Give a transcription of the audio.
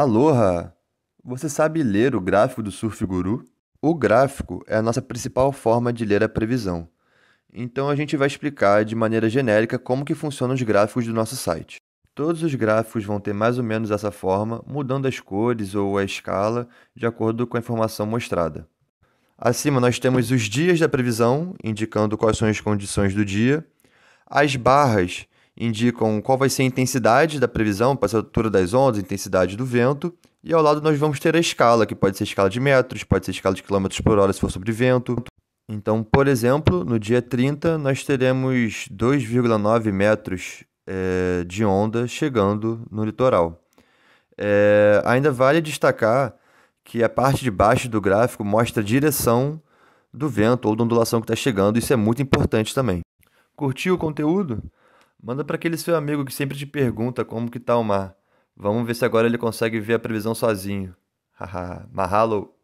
Aloha! Você sabe ler o gráfico do Surf Guru? O gráfico é a nossa principal forma de ler a previsão. Então a gente vai explicar de maneira genérica como que funcionam os gráficos do nosso site. Todos os gráficos vão ter mais ou menos essa forma, mudando as cores ou a escala de acordo com a informação mostrada. Acima nós temos os dias da previsão, indicando quais são as condições do dia. As barras indicam qual vai ser a intensidade da previsão, a passatura das ondas, a intensidade do vento, e ao lado nós vamos ter a escala, que pode ser escala de metros, pode ser escala de quilômetros por hora se for sobre vento. Então, por exemplo, no dia 30 nós teremos 2,9 metros é, de onda chegando no litoral. É, ainda vale destacar que a parte de baixo do gráfico mostra a direção do vento ou da ondulação que está chegando, isso é muito importante também. Curtiu o conteúdo? Manda para aquele seu amigo que sempre te pergunta como que tá o mar. Vamos ver se agora ele consegue ver a previsão sozinho. Haha, Mahalo!